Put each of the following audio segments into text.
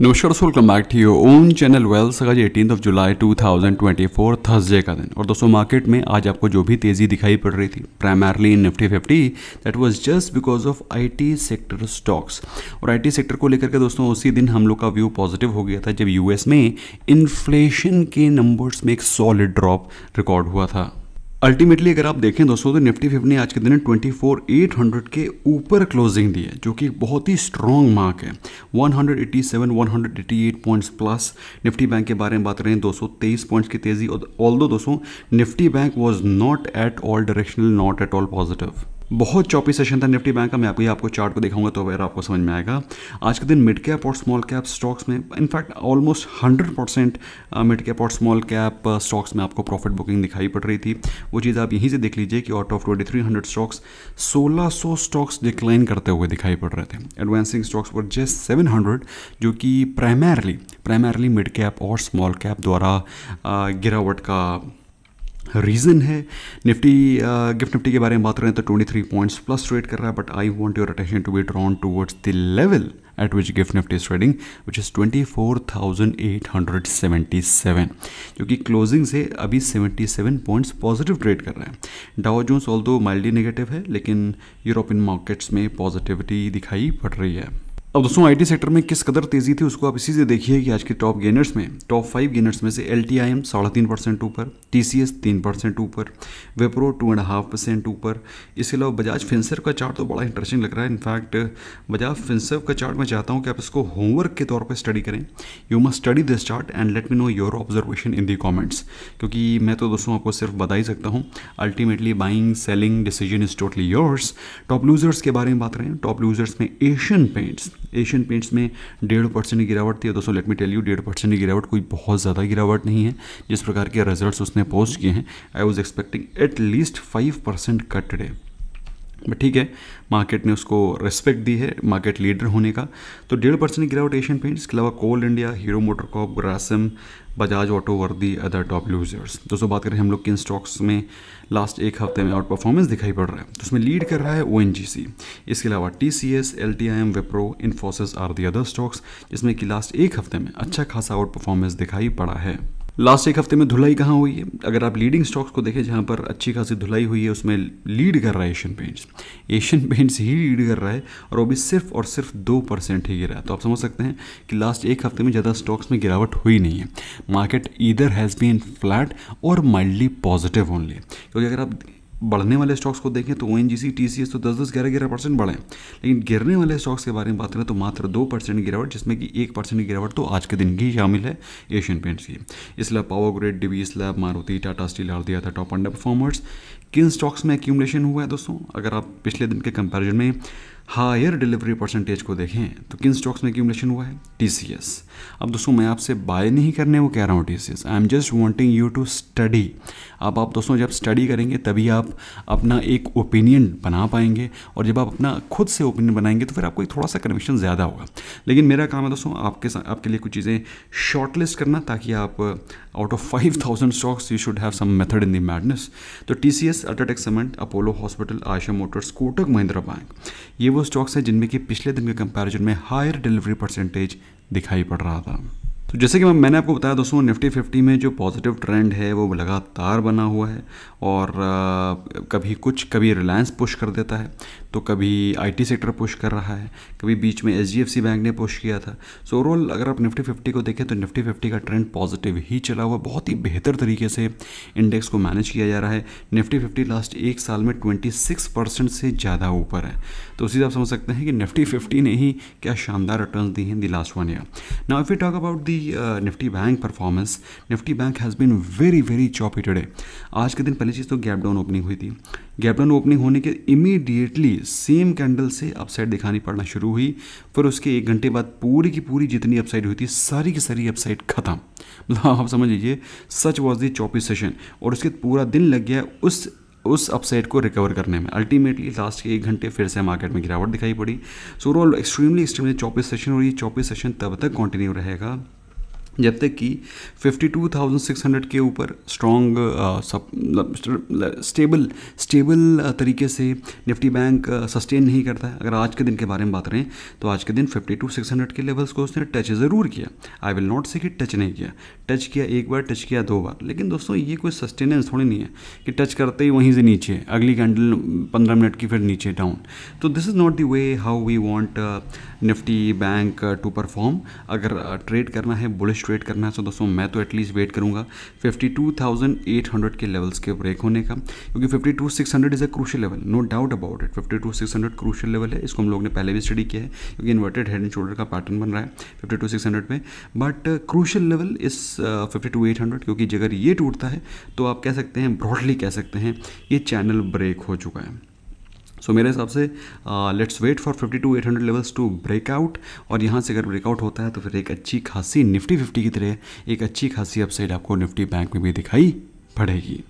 नमस्कार दोस्तों welcome back to your own channel wells आज एटीन ऑफ जुलाई 2024 थर्सडे का दिन और दोस्तों मार्केट में आज आपको जो भी तेज़ी दिखाई पड़ रही थी primarily in Nifty fifty that was just because of IT sector stocks और आईटी सेक्टर को लेकर के दोस्तों उसी दिन हम लोग का व्यू पॉजिटिव हो गया था जब यूएस में इन्फ्लेशन के नंबर्स में एक सॉलिड ड्रॉप रिकॉर्ड हुआ था अल्टीमेटली अगर आप देखें दोस्तों तो निफ्टी फिफ्टी ने आज के दिन ट्वेंटी फोर एट हंड्रेड के ऊपर क्लोजिंग दी है जो कि बहुत ही स्ट्रॉन्ग मार्क है one one hundred hundred eighty seven eighty eight points plus Nifty bank के बारे में बात करें तेईस पॉइंट्स की तेज़ी और ऑल दोस्तों Nifty bank was not at all directional not at all positive बहुत चौपी सेशन था निफ्टी बैंक का मैं अभी आपको चार्ट को दिखाऊंगा तो वगैरह आपको समझ में आएगा आज के दिन मिड कैप और स्मॉल कैप स्टॉक्स में in fact almost hundred percent mid cap और स्मॉल कैप स्टॉक्स में आपको प्रॉफिट बुकिंग दिखाई पड़ रही थी वो चीज़ आप यहीं से देख लीजिए कि out of twenty three hundred stocks सोलह सौ स्टॉक्स डिक्लाइन करते हुए दिखाई पड़ रहे थे एडवांसिंग स्टॉक्स पर जस्ट सेवन हंड्रेड जो कि प्राइमरली प्राइमरली मिड कैप और स्मॉल कैप द्वारा uh, गिरावट का रीज़न है निफ्टी गिफ्ट निफ्टी के बारे में बात करें तो 23 पॉइंट्स प्लस ट्रेड कर रहा है but I want your attention to be drawn towards the level at which gift Nifty is trading which is 24,877 seven क्योंकि क्लोजिंग से अभी 77 पॉइंट्स पॉजिटिव ट्रेड कर रहा है Dow Jones although mildly negative है लेकिन यूरोपियन मार्केट्स में positivity दिखाई पड़ रही है अब दोस्तों आईटी सेक्टर में किस कदर तेजी थी उसको आप इसी से देखिए कि आज के टॉप गेनर्स में टॉप फाइव गेनर्स में से एल टी आई एम साढ़े तीन परसेंट ऊपर टी सी एस तीन परसेंट ऊपर Wipro two and half percent ऊपर इसके अलावा बजाज फिंसर का चार्ट तो बड़ा इंटरेस्टिंग लग रहा है इनफैक्ट बजाज फिंसर का चार्ट मैं चाहता हूँ कि आप इसको होमवर्क के तौर पर स्टडी करें you must study this chart and let me know your observation in the comments क्योंकि मैं तो दोस्तों आपको सिर्फ बता ही सकता हूँ ultimately buying selling decision is totally yours top losers के बारे में बात करें टॉप लूजर्स में एशियन पेंट्स एशियन पेंट्स में डेढ़ परसेंट की गिरावट थी दोस्तों लेट मी टेल यू डेढ़ परसेंट की गिरावट कोई बहुत ज़्यादा गिरावट नहीं है जिस प्रकार के रिजल्ट उसने पोस्ट किए हैं I was expecting at least five percent cut day but ठीक है मार्केट ने उसको रेस्पेक्ट दी है मार्केट लीडर होने का तो डेढ़ परसेंट गिरावट एशियन पेंट्स के अलावा Coal India Hero Motor corp Grasim Bajaj auto were the other top losers दोस्तों बात करें हम लोग किन स्टॉक्स में लास्ट एक हफ्ते में आउट परफॉर्मेंस दिखाई पड़ रहा है तो उसमें लीड कर रहा है ओ इसके अलावा T C S L T I M Wipro Infosys are the other stocks जिसमें कि लास्ट एक हफ्ते में अच्छा खासा आउट परफॉर्मेंस दिखाई पड़ा है लास्ट एक हफ्ते में धुलाई कहाँ हुई है अगर आप लीडिंग स्टॉक्स को देखें जहाँ पर अच्छी खासी धुलाई हुई है उसमें लीड कर रहा है एशियन पेंट्स एशियन पेंट्स ही लीड कर रहा है और वो भी सिर्फ और सिर्फ दो परसेंट ही गिरा तो आप समझ सकते हैं कि लास्ट एक हफ्ते में ज़्यादा स्टॉक्स में गिरावट हुई नहीं है market either has been flat और माइल्डली पॉजिटिव ओनली क्योंकि अगर आप बढ़ने वाले स्टॉक्स को देखें तो O N G C T C S तो दस दस ग्यारह ग्यारह परसेंट बढ़े लेकिन गिरने वाले स्टॉक्स के बारे में बात करें तो मात्र दो परसेंट गिरावट जिसमें कि एक परसेंट गिरावट तो आज के दिन की शामिल है एशियन पेंट्स की इसलिए पावर ग्रेड डिबी स्लैब मारुति टाटा स्टील हार दिया था टॉप अंडर परफॉर्मर्स किन स्टॉक्स में एक्यूमलेशन हुआ है दोस्तों अगर आप पिछले दिन के कंपेरिजन में हायर डिलीवरी परसेंटेज को देखें तो किन स्टॉक्स में एक्यूमलेशन हुआ है टी अब दोस्तों मैं आपसे बाय नहीं करने वो कह रहा हूँ T I M just wanting you to study अब आप दोस्तों जब स्टडी करेंगे तभी आप अपना एक ओपिनियन बना पाएंगे और जब आप अपना खुद से ओपिनियन बनाएंगे तो फिर आपको एक थोड़ा सा कन्विशन ज़्यादा होगा लेकिन मेरा काम है दोस्तों आपके साथ आपके लिए कुछ चीज़ें शॉर्ट लिस्ट करना ताकि आप out of five thousand stocks you should have some method in the madness तो T C S UltraTech cement Apollo hospital Eicher motors Kotak Mahindra bank ये वो स्टॉक्स हैं जिनमें कि पिछले दिन के कंपैरिजन में हायर डिलीवरी परसेंटेज दिखाई पड़ रहा था तो जैसे कि मैंने आपको बताया दोस्तों निफ्टी फिफ्टी में जो पॉजिटिव ट्रेंड है वो लगातार बना हुआ है और आ, कभी कुछ कभी रिलायंस पुश कर देता है तो कभी आईटी सेक्टर पुश कर रहा है कभी बीच में एच बैंक ने पुश किया था सो ओवरऑल अगर आप निफ्टी फिफ्टी को देखें तो निफ्टी फिफ्टी का ट्रेंड पॉजिटिव ही चला हुआ बहुत ही बेहतर तरीके से इंडेक्स को मैनेज किया जा रहा है निफ्टी फिफ्टी लास्ट एक साल में ट्वेंटी सिक्स परसेंट से ज़्यादा ऊपर है तो उसी आप समझ सकते हैं कि निफ्टी फिफ्टी ने ही क्या शानदार रिटर्न दी हैं the last one year now if you talk about the Nifty bank performance Nifty bank has been very very choppy today आज के दिन पहली चीज़ तो गैप डाउन ओपनिंग हुई थी गैप डाउन ओपनिंग होने के इमीडिएटली सेम कैंडल से अपसाइड दिखानी पड़ना शुरू हुई फिर उसके एक घंटे बाद पूरी की पूरी जितनी अपसाइड हुई थी सारी की सारी अपसाइड खत्म मतलब आप समझ लीजिए सच वॉज दी चौपी सेशन और उसके पूरा दिन लग गया उस उस अपसाइड को रिकवर करने में अल्टीमेटली लास्ट के एक घंटे फिर से मार्केट में गिरावट दिखाई पड़ी so overall extremely extremely choppy session और ये चौबीस सेशन तब तक कंटिन्यू रहेगा जब तक कि 52,600 के ऊपर स्ट्रॉन्ग स्टेबल स्टेबल तरीके से निफ्टी बैंक सस्टेन uh, नहीं करता है अगर आज के दिन के बारे में बात करें तो आज के दिन 52,600 के लेवल्स को उसने टच ज़रूर किया आई विल नॉट से कि टच नहीं किया टच किया एक बार टच किया दो बार लेकिन दोस्तों ये कोई सस्टेनेंस थोड़ी नहीं है कि टच करते ही वहीं से नीचे अगली कैंडल पंद्रह मिनट की फिर नीचे डाउन तो this is not the way how we want Nifty bank to uh, perform अगर ट्रेड uh, करना है बुलिश नेक्स्ट वेट करना है सो दोस्तों मैं तो एटलीस्ट वेट करूँगा 52,800 के लेवल्स के ब्रेक होने का क्योंकि 52,600 is a crucial level no doubt about it 52,600 crucial level है इसको हम लोग ने पहले भी स्टडी किया है क्योंकि इन्वर्टेड हेड एंड शोल्डर का पैटर्न बन रहा है फिफ्टी में बट क्रूशल लेवल इस फिफ्टी टू एट हंड्रेड क्योंकि जगह ये टूटता है तो आप कह सकते हैं ब्रॉडली कह सकते हैं ये चैनल ब्रेक हो चुका है सो मेरे हिसाब से let's wait for fifty two eight hundred levels to breakout और यहाँ से अगर ब्रेकआउट होता है तो फिर एक अच्छी खासी निफ्टी फिफ्टी की तरह एक अच्छी खासी अपसाइड आपको निफ्टी बैंक में भी दिखाई पड़ेगी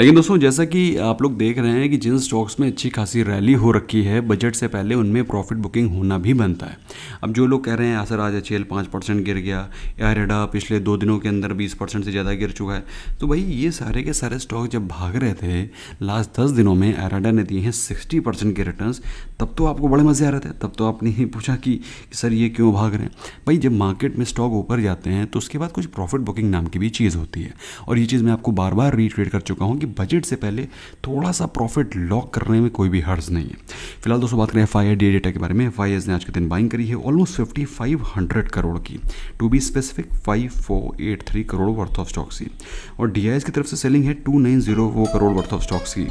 लेकिन दोस्तों जैसा कि आप लोग देख रहे हैं कि जिन स्टॉक्स में अच्छी खासी रैली हो रखी है बजट से पहले उनमें प्रॉफिट बुकिंग होना भी बनता है अब जो लोग कह रहे हैं सर आज एच एल पाँच परसेंट गिर गया या रेडा पिछले दो दिनों के अंदर बीस परसेंट से ज़्यादा गिर चुका है तो भाई ये सारे के सारे स्टॉक जब भाग रहे थे लास्ट दस दिनों में एराडा ने दिए हैं सिक्सटी परसेंट के रिटर्न तब तो आपको बड़े मज़े आ रहे थे तब तो आपने ही पूछा कि, कि सर ये क्यों भाग रहे हैं भाई जब मार्केट में स्टॉक ऊपर जाते हैं तो उसके बाद कुछ प्रॉफिट बुकिंग नाम की भी चीज़ होती है और ये चीज़ मैं आपको बार बार रीट्रेड कर चुका हूँ कि बजट से पहले थोड़ा सा प्रॉफिट लॉक करने में कोई भी हर्ज नहीं है फिलहाल दोस्तों बात करें एफ आई डी डेटा के बारे में एफ ने आज के दिन बाइंग करी है almost fifty five hundred crore की to be specific five four eight three crore worth of stocks की और डी की तरफ से सेलिंग है टू नाइन जीरो वो करोड़ वर्थ ऑफ स्टॉक्स की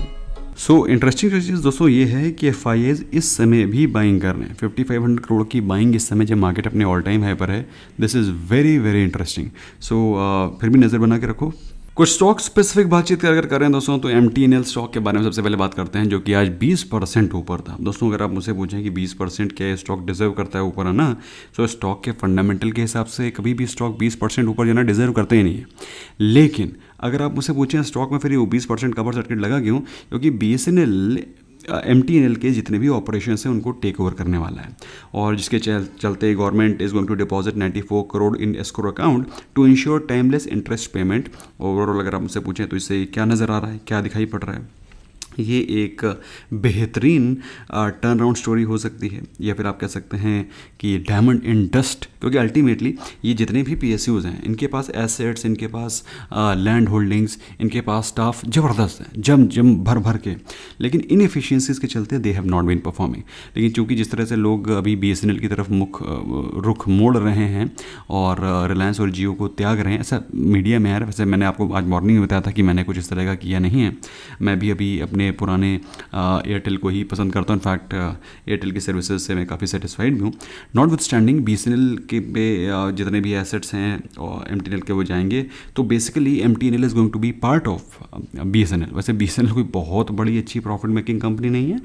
सो इंटरेस्टिंग चीज़ दोस्तों ये है कि एफ इस समय भी बाइंग कर रहे हैं फिफ्टी फाइव हंड्रेड करोड़ की बाइंग इस समय जब मार्केट अपने ऑल टाइम हाई पर है this is very very interesting so फिर भी नज़र बना के रखो कुछ स्टॉक स्पेसिफिक बातचीत अगर करें दोस्तों तो एम स्टॉक के बारे में सबसे पहले बात करते हैं जो कि आज 20 परसेंट ऊपर था दोस्तों अगर आप मुझसे पूछें कि 20 परसेंट क्या स्टॉक डिजर्व करता है ऊपर आना तो स्टॉक के फंडामेंटल के हिसाब से कभी भी स्टॉक 20 परसेंट ऊपर जाना डिजर्व करते ही नहीं है लेकिन अगर आप मुझसे पूछें स्टॉक में फिर वो बीस परसेंट कवर सर्किट लगा क्यों क्योंकि B L M T N L के जितने भी ऑपरेशन हैं उनको टेक ओवर करने वाला है और जिसके चलते government is going to deposit 94 crore in escrow account to ensure timeless interest payment overall अगर आप मुझसे पूछें तो इससे क्या नज़र आ रहा है क्या दिखाई पड़ रहा है ये एक बेहतरीन टर्न राउंड स्टोरी हो सकती है या फिर आप कह सकते हैं कि डायमंड इन डस्ट क्योंकि अल्टीमेटली ये जितने भी पी हैं इनके पास एसेट्स इनके पास लैंड होल्डिंग्स इनके पास स्टाफ ज़बरदस्त है जम जम भर भर के लेकिन इन एफिशियंसीज के चलते they have not been performing लेकिन चूंकि जिस तरह से लोग अभी बी की तरफ मुख रुख मोड़ रहे हैं और रिलायंस और जियो को त्याग रहे हैं ऐसा मीडिया में है वैसे मैंने आपको आज मॉर्निंग में बताया था कि मैंने कुछ इस तरह का किया नहीं है मैं भी अभी अपने अपने पुराने एयरटेल को ही पसंद करता हूँ इनफैक्ट एयरटेल की सर्विसेज से मैं काफ़ी सेटिस्फाइड भी हूँ notwithstanding B N L के पे जितने भी एसेट्स हैं और एम टी एन एल के वो जाएंगे तो basically M T N is going to be part of B S N L वैसे बी एस एन एल कोई बहुत बड़ी अच्छी प्रॉफिट मेकिंग कंपनी नहीं है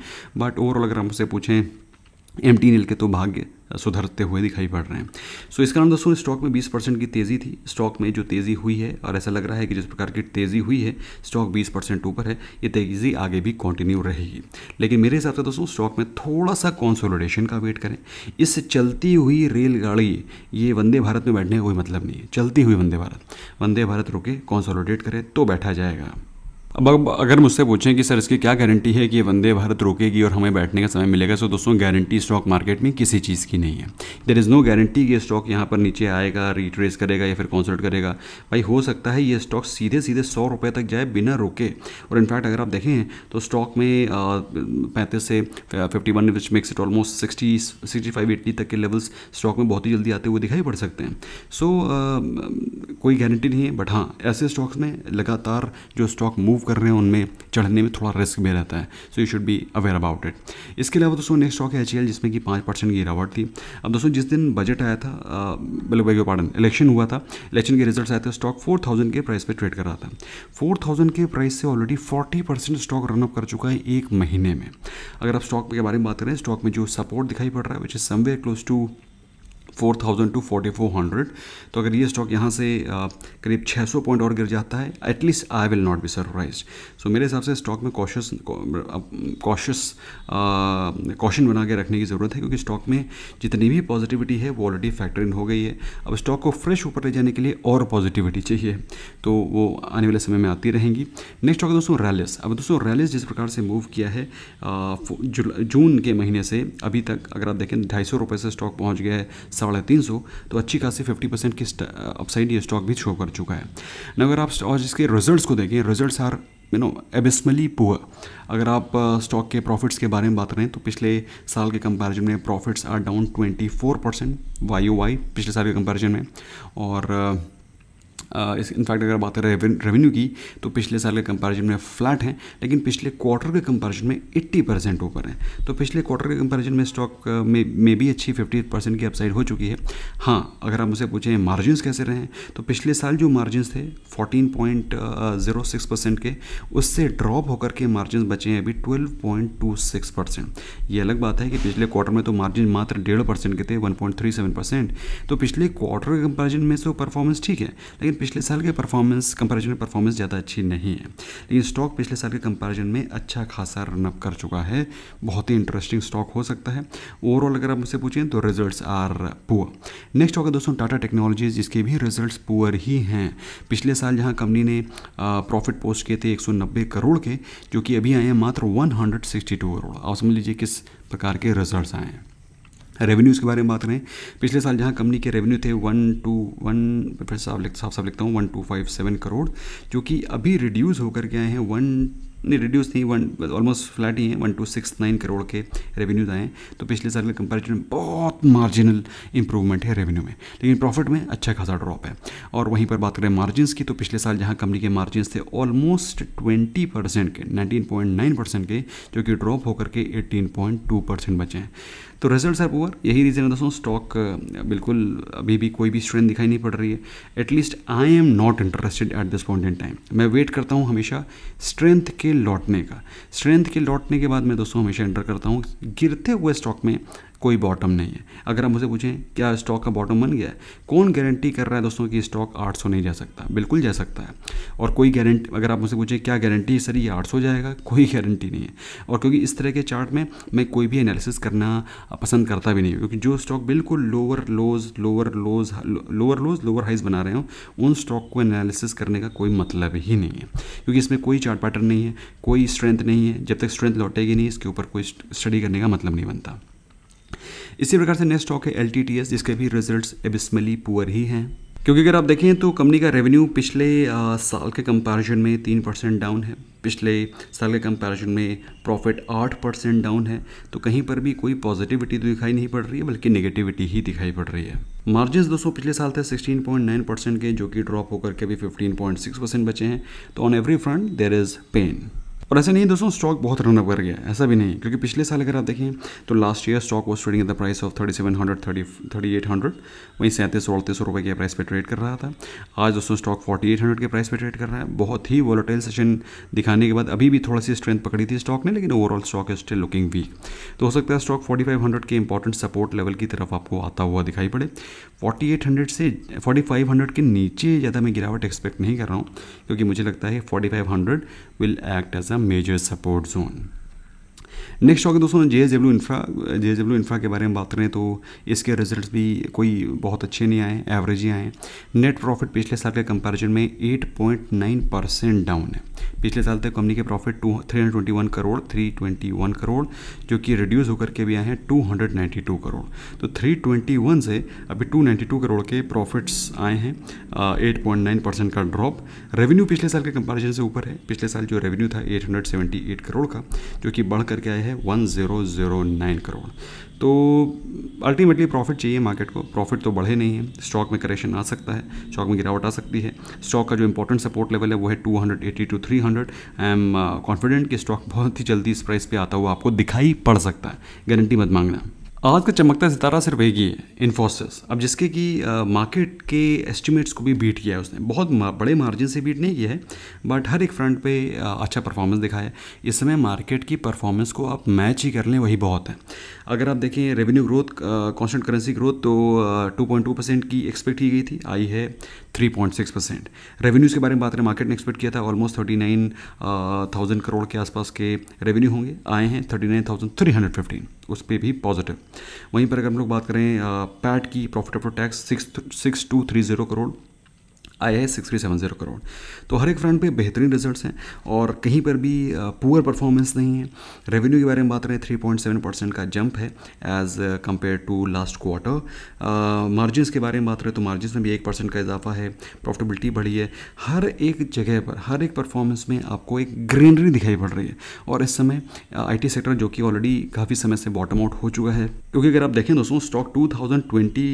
बट ओवरऑल अगर हम उससे पूछें एम टी नील के तो भाग्य सुधरते हुए दिखाई पड़ रहे हैं सो so, इस कारण दोस्तों स्टॉक में 20 परसेंट की तेज़ी थी स्टॉक में जो तेज़ी हुई है और ऐसा लग रहा है कि जिस प्रकार की तेज़ी हुई है स्टॉक 20 परसेंट ऊपर है ये तेज़ी आगे भी कंटिन्यू रहेगी लेकिन मेरे हिसाब से दोस्तों स्टॉक में थोड़ा सा कॉन्सोलिडेशन का वेट करें इस चलती हुई रेलगाड़ी ये वंदे भारत में बैठने का कोई मतलब नहीं है चलती हुई वंदे भारत वंदे भारत रुके कॉन्सोलिडेट करें तो बैठा जाएगा अब अब अगर मुझसे पूछें कि सर इसकी क्या गारंटी है कि ये वंदे भारत रोकेगी और हमें बैठने का समय मिलेगा सो तो दोस्तों गारंटी स्टॉक मार्केट में किसी चीज़ की नहीं है देर इज़ नो गारंटी कि स्टॉक यहाँ पर नीचे आएगा रिट्रेस करेगा या फिर कॉन्सल्ट करेगा भाई हो सकता है ये स्टॉक सीधे सीधे सौ रुपये तक जाए बिना रोके और इनफैक्ट अगर आप देखें तो स्टॉक में पैंतीस से fifty one which makes it almost sixty sixty five eighty तक के लेवल्स स्टॉक में बहुत ही जल्दी आते हुए दिखाई पड़ सकते हैं सो so, कोई गारंटी नहीं है बट हाँ ऐसे स्टॉक्स में लगातार जो स्टॉक मूव कर रहे हैं उनमें चढ़ने में थोड़ा रिस्क भी रहता है so you should be aware about it इसके अलावा दोस्तों नेक्स्ट स्टॉक है एच जिसमें कि पाँच परसेंट की गिरावट थी अब दोस्तों जिस दिन बजट आया था बिल्कुल भाई पार्डन इलेक्शन हुआ था इलेक्शन के रिजल्ट आए थे स्टॉक फोर थाउजेंड के प्राइस पर ट्रेड कर रहा था फोर थाउजेंड के प्राइस से already forty percent stock run up कर चुका है एक महीने में अगर आप स्टॉक के बारे में बात करें स्टॉक में जो सपोर्ट दिखाई पड़ रहा है which is somewhere close to 4000 to 4400 तो अगर ये स्टॉक यहाँ से करीब 600 पॉइंट और गिर जाता है at least I will not be surprise so मेरे हिसाब से स्टॉक में कॉशस कॉशस कॉशन बना के रखने की ज़रूरत है क्योंकि स्टॉक में जितनी भी पॉजिटिविटी है वो ऑलरेडी फैक्टर इन हो गई है अब स्टॉक को फ्रेश ऊपर ले जाने के लिए और पॉजिटिविटी चाहिए तो वो आने वाले समय में आती रहेंगी नेक्स्ट स्टॉक दोस्तों रैलिस अब दोस्तों रैलिस जिस प्रकार से मूव किया है जून के महीने से अभी तक अगर आप देखें ढाई सौ रुपये से स्टॉक पहुँच गया है साढ़े तीन सौ तो अच्छी खासी फिफ्टी परसेंट की अपसाइड ये स्टॉक भी शो कर चुका है ना अगर आप और जिसके रिजल्ट को देखें result are you know abysmally poor अगर आप स्टॉक के प्रॉफिट्स के बारे में बात करें तो पिछले साल के कंपैरिजन में profits are down 24 percent Y पिछले साल के कंपैरिजन में और uh, इस इनफैक्ट अगर बात करें रेवेन्यू की तो पिछले साल के कंपैरिजन में फ्लैट हैं लेकिन पिछले क्वार्टर के कंपैरिजन में 80 परसेंट ऊपर हैं तो पिछले क्वार्टर के कंपैरिजन में स्टॉक में मे भी अच्छी 50 परसेंट की अपसाइड हो चुकी है हाँ अगर आप मुझसे पूछें मार्जिन कैसे रहे तो पिछले साल जो मार्जिन थे फोर्टीन परसेंट के उससे ड्रॉप होकर के मार्जिन बचे हैं अभी ट्वेल्व परसेंट ये अलग बात है कि पिछले क्वार्टर में तो मार्जिन मात्र डेढ़ परसेंट के थे वन परसेंट तो पिछले क्वार्टर के कंपेरिजन में तो परफॉर्मेंस ठीक है लेकिन पिछले साल के परफॉर्मेंस कंपैरिजन में परफॉर्मेंस ज़्यादा अच्छी नहीं है लेकिन स्टॉक पिछले साल के कंपैरिजन में अच्छा खासा रनअप कर चुका है बहुत ही इंटरेस्टिंग स्टॉक हो सकता है ओवरऑल अगर आप मुझसे पूछें तो रिजल्ट आर पुअर नेक्स्ट होगा दोस्तों टाटा टेक्नोलॉजीज जिसके भी रिजल्ट पुअर ही हैं पिछले साल जहाँ कंपनी ने प्रॉफिट पोस्ट किए थे एक करोड़ के जो कि अभी आए हैं मात्र वन करोड़ आप समझ लीजिए किस प्रकार के रिजल्ट आए हैं रेवेन्यूज़ के बारे में बात करें पिछले साल जहां कंपनी के रेवेन्यू थे वन टू वन फिर साहब लिख साफ साफ लिखता हूँ one two five seven crore जो कि अभी रिड्यूस होकर के आए हैं वन नहीं रिड्यूस नहीं वन ऑलमोस्ट फ्लैट ही हैं one two six nine crore के रेवेन्यूज आए हैं तो पिछले साल के कंपेरिजन में बहुत मार्जिनल इंप्रूवमेंट है रेवेन्यू में लेकिन प्रॉफिट में अच्छा खासा ड्रॉप है और वहीं पर बात करें मार्जिनस की तो पिछले साल जहाँ कंपनी के मार्जिनस थे ऑलमोस्ट ट्वेंटी परसेंट के नाइनटीन पॉइंट नाइन परसेंट के जो कि ड्रॉप होकर के एटीन पॉइंट टू परसेंट बचे हैं तो रिजल्ट आर पुअर यही रीज़न है दोस्तों स्टॉक बिल्कुल अभी भी कोई भी स्ट्रेंथ दिखाई नहीं पड़ रही है at least I am not interested at this point in time मैं वेट करता हूँ हमेशा स्ट्रेंथ के लौटने का स्ट्रेंथ के लौटने के बाद मैं दोस्तों हमेशा एंटर करता हूँ गिरते हुए स्टॉक में कोई बॉटम नहीं है अगर आप मुझे पूछें क्या स्टॉक का बॉटम बन गया है कौन गारंटी कर रहा है दोस्तों कि स्टॉक 800 नहीं जा सकता बिल्कुल जा सकता है और कोई गारंटी अगर आप मुझे पूछें क्या गारंटी है सर ये 800 जाएगा कोई गारंटी नहीं है और क्योंकि इस तरह के चार्ट में मैं कोई भी एनालिसिस करना पसंद करता भी नहीं क्योंकि जो स्टॉक बिल्कुल lower lows lower lows lower lows lower highs बना रहे हो उन स्टॉक को एनालिसिस करने का कोई मतलब ही नहीं है क्योंकि इसमें कोई चार्ट पैटर्न नहीं है कोई स्ट्रेंथ नहीं है जब तक स्ट्रेंथ लौटेगी नहीं इसके ऊपर कोई स्टडी करने का मतलब नहीं बनता इसी प्रकार से नेक्स्ट स्टॉक है एल जिसके भी रिजल्ट एबिसमली पुअर ही हैं क्योंकि अगर आप देखें तो कंपनी का रेवेन्यू पिछले आ, साल के कंपैरिजन में तीन परसेंट डाउन है पिछले साल के कंपैरिजन में प्रॉफिट आठ परसेंट डाउन है तो कहीं पर भी कोई पॉजिटिविटी तो दिखाई नहीं पड़ रही है बल्कि नेगेटिविटी ही दिखाई पड़ रही है मार्जिन दोस्तों पिछले साल थे 16.9 परसेंट के जो कि ड्रॉप होकर के भी 15.6 परसेंट बचे हैं तो on every front there is pain और ऐसा नहीं दोस्तों स्टॉक बहुत रन अप कर गया ऐसा भी नहीं क्योंकि पिछले साल अगर आप देखें तो last year stock was trading at the price of thirty seven hundred thirty thirty eight hundred वहीं सैंतीस सौ अड़तीस सौ रुपये के प्राइस पर ट्रेड कर रहा था आज दोस्तों स्टॉक फोर्टी एट हंड्रेड के प्राइस पर ट्रेड कर रहा है बहुत ही वॉलेटाइल सेशन दिखाने के बाद अभी भी थोड़ा सी स्ट्रेंथ पकड़ी थी स्टॉक ने लेकिन overall stock is still looking weak तो हो सकता है स्टॉक फोर्टी फाइव हंड्रेड के इंपॉर्टेंट सपोर्ट लेवल की तरफ आपको आता हुआ दिखाई पड़े फोर्टी एट हंड्रेड से फोर्टी फाइव हंड्रेड के नीचे ज़्यादा मैं गिरावट एक्सपेक्ट नहीं कर रहा हूँ क्योंकि मुझे लगता है forty five hundred will act as a major support zone next हो दोस्तों J S W infra J S W infra के बारे में बात करें तो इसके रिजल्ट भी कोई बहुत अच्छे नहीं आए एवरेज ही आए नेट प्रॉफिट पिछले साल के कंपेरिजन में eight point nine percent down है पिछले साल तक कंपनी के profit two three hundred twenty one crore three twenty one crore जो कि रिड्यूस होकर के भी आए हैं two hundred ninety two crore तो थ्री ट्वेंटी वन से अभी टू नाइन्टी टू करोड़ के प्रॉफिट्स आए हैं एट पॉइंट नाइन परसेंट का ड्रॉप रेवेन्यू पिछले साल के कंपेरिजन से ऊपर है पिछले साल जो रेवेन्यू था eight hundred seventy eight crore का जो कि बढ़ करके आए हैं one zero zero nine crore तो अल्टीमेटली प्रॉफिट चाहिए मार्केट को प्रॉफिट तो बढ़े नहीं है स्टॉक में करेक्शन आ सकता है स्टॉक में गिरावट आ सकती है स्टॉक का जो इंपॉर्टेंट सपोर्ट लेवल है वो है two hundred eighty two three hundred I am confident कि स्टॉक बहुत ही जल्दी इस प्राइस पे आता हुआ आपको दिखाई पड़ सकता है गारंटी मत मांगना आज का चमकता सितारा सिर्फ एक ही है इन्फोसिस अब जिसके कि मार्केट के एस्टिमेट्स को भी बीट किया है उसने बहुत बड़े मार्जिन से बीट नहीं किया है बट हर एक फ्रंट पे अच्छा परफॉर्मेंस दिखाया है इस समय मार्केट की परफॉर्मेंस को आप मैच ही कर लें वही बहुत है अगर आप देखें revenue growth constant currency growth तो टू पॉइंट टू परसेंट की एक्सपेक्ट की गई थी आई है three point six percent revenues के बारे में बात करें मार्केट ने एक्सपेक्ट किया था almost thirty nine thousand crore के आसपास के रेवेन्यू होंगे आए हैं thirty nine thousand three hundred fifteen उस पर भी पॉजिटिव वहीं पर अगर हम लोग बात करें पैट की profit after tax six six two three zero crore आया है six three seven zero crore तो हर एक फ्रंट पे बेहतरीन रिजल्ट्स हैं और कहीं पर भी पुअर परफॉर्मेंस नहीं है रेवेन्यू के बारे में बात करें थ्री पॉइंट सेवन परसेंट का जंप है as compare to last quarter margin के बारे में बात करें तो मार्जिन में भी एक परसेंट का इजाफा है प्रॉफिटेबिलिटी बढ़ी है हर एक जगह पर हर एक परफॉर्मेंस में आपको एक ग्रीनरी दिखाई पड़ रही है और इस समय आई टी सेक्टर जो कि ऑलरेडी काफ़ी समय से बॉटम आउट हो चुका है क्योंकि अगर आप देखें दोस्तों stock two thousand twenty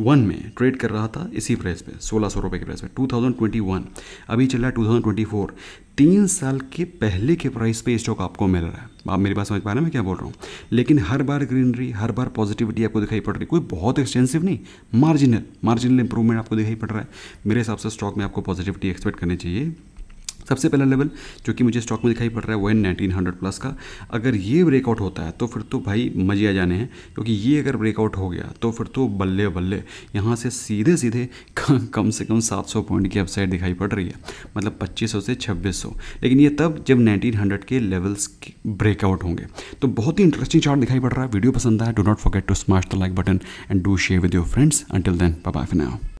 one में ट्रेड कर रहा था इसी प्राइस पे सोलह सौ रुपये के प्राइस प्राइस में 2021 अभी चल रहा है 2024 तीन साल के पहले के प्राइस पे स्टॉक आपको मिल रहा है आप मेरी बात समझ पा रहे हैं मैं क्या बोल रहा हूँ लेकिन हर बार ग्रीनरी हर बार पॉजिटिविटी आपको दिखाई पड़ रही कोई बहुत एक्सटेंसिव नहीं मार्जिनल मार्जिनल इंप्रूवमेंट आपको दिखाई पड़ रहा है मेरे हिसाब से स्टॉक में आपको पॉजिटिविटी एक्सपेक्ट करनी चाहिए सबसे पहला लेवल जो कि मुझे स्टॉक में दिखाई पड़ रहा है वो है नाइनटीन हंड्रेड प्लस का अगर ये ब्रेकआउट होता है तो फिर तो भाई मजे आ जाने हैं क्योंकि ये अगर ब्रेकआउट हो गया तो फिर तो बल्ले बल्ले यहाँ से सीधे सीधे कम से कम 700 पॉइंट की अपसाइड दिखाई पड़ रही है मतलब 2500 से 2600 लेकिन ये तब जब हंड्रेड के लेवल्स ब्रेकआउट होंगे तो बहुत ही इंटरेस्टिंग चार्ट दिखाई पड़ रहा है वीडियो पसंद आया do not forget to smash the like button and do share with your friends until then bye bye for now